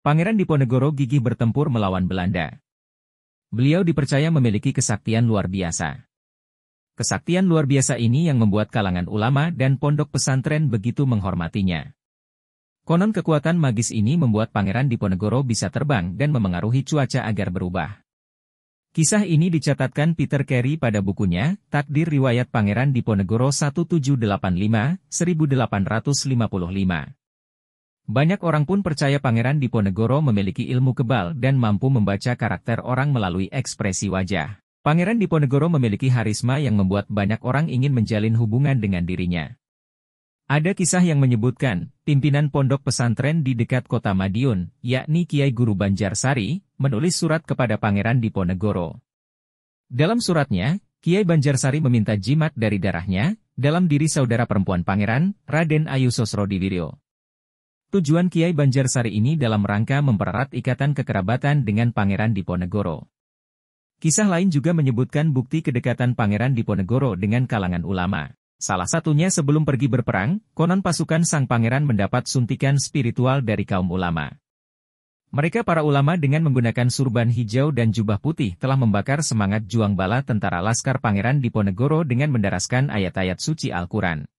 Pangeran Diponegoro gigih bertempur melawan Belanda. Beliau dipercaya memiliki kesaktian luar biasa. Kesaktian luar biasa ini yang membuat kalangan ulama dan pondok pesantren begitu menghormatinya. Konon kekuatan magis ini membuat Pangeran Diponegoro bisa terbang dan memengaruhi cuaca agar berubah. Kisah ini dicatatkan Peter Carey pada bukunya, Takdir Riwayat Pangeran Diponegoro 1785-1855. Banyak orang pun percaya Pangeran Diponegoro memiliki ilmu kebal dan mampu membaca karakter orang melalui ekspresi wajah. Pangeran Diponegoro memiliki harisma yang membuat banyak orang ingin menjalin hubungan dengan dirinya. Ada kisah yang menyebutkan, pimpinan pondok pesantren di dekat kota Madiun, yakni Kiai Guru Banjarsari, menulis surat kepada Pangeran Diponegoro. Dalam suratnya, Kiai Banjarsari meminta jimat dari darahnya, dalam diri saudara perempuan Pangeran, Raden Ayu Sosro Diwiryo. Tujuan Kiai Banjarsari ini dalam rangka mempererat ikatan kekerabatan dengan Pangeran Diponegoro. Kisah lain juga menyebutkan bukti kedekatan Pangeran Diponegoro dengan kalangan ulama. Salah satunya sebelum pergi berperang, konon pasukan sang pangeran mendapat suntikan spiritual dari kaum ulama. Mereka para ulama dengan menggunakan surban hijau dan jubah putih telah membakar semangat juang bala tentara Laskar Pangeran Diponegoro dengan mendaraskan ayat-ayat suci Al-Quran.